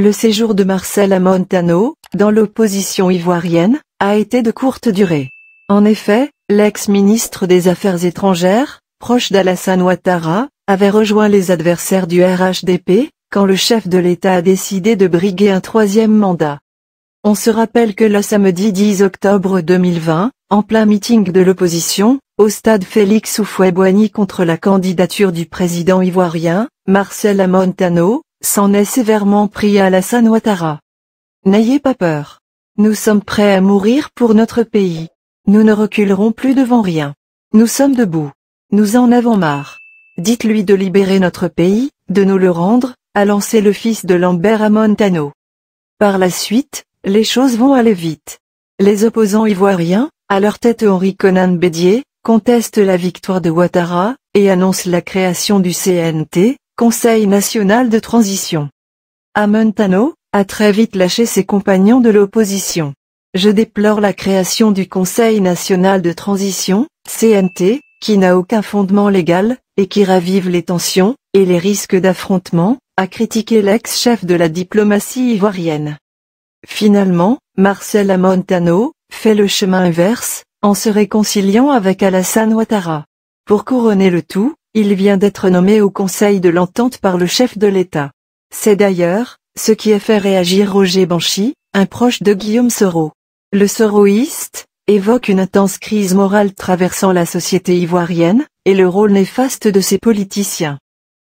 Le séjour de Marcel Amontano, dans l'opposition ivoirienne, a été de courte durée. En effet, l'ex-ministre des Affaires étrangères, proche d'Alassane Ouattara, avait rejoint les adversaires du RHDP, quand le chef de l'État a décidé de briguer un troisième mandat. On se rappelle que le samedi 10 octobre 2020, en plein meeting de l'opposition, au stade Félix Houphouët-Boigny contre la candidature du président ivoirien, Marcel Amontano, s'en est sévèrement pris à Alassane Ouattara. N'ayez pas peur. Nous sommes prêts à mourir pour notre pays. Nous ne reculerons plus devant rien. Nous sommes debout. Nous en avons marre. Dites-lui de libérer notre pays, de nous le rendre, à lancé le fils de Lambert à Montano. Par la suite, les choses vont aller vite. Les opposants ivoiriens, à leur tête Henri Conan Bédier, contestent la victoire de Ouattara, et annoncent la création du CNT, Conseil national de transition. Amontano, a très vite lâché ses compagnons de l'opposition. Je déplore la création du Conseil national de transition, CNT, qui n'a aucun fondement légal, et qui ravive les tensions, et les risques d'affrontement, a critiqué l'ex-chef de la diplomatie ivoirienne. Finalement, Marcel Amontano, fait le chemin inverse, en se réconciliant avec Alassane Ouattara. Pour couronner le tout, il vient d'être nommé au Conseil de l'Entente par le chef de l'État. C'est d'ailleurs, ce qui a fait réagir Roger Banchi, un proche de Guillaume Soro. Le soroïste, évoque une intense crise morale traversant la société ivoirienne, et le rôle néfaste de ses politiciens.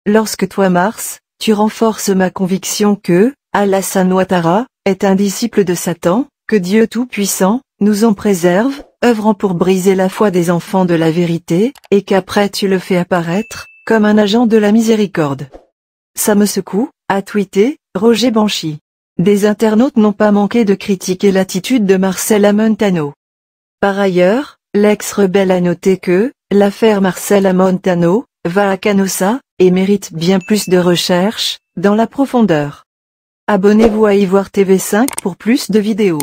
Lorsque toi Mars, tu renforces ma conviction que, Alassane Ouattara, est un disciple de Satan, que Dieu Tout-Puissant, nous en préserve, œuvrant pour briser la foi des enfants de la vérité, et qu'après tu le fais apparaître, comme un agent de la miséricorde. Ça me secoue, a tweeté, Roger Banchi. Des internautes n'ont pas manqué de critiquer l'attitude de Marcel Montano. Par ailleurs, l'ex-rebelle a noté que, l'affaire Marcel Montano, va à Canossa, et mérite bien plus de recherches, dans la profondeur. Abonnez-vous à Ivoire TV5 pour plus de vidéos.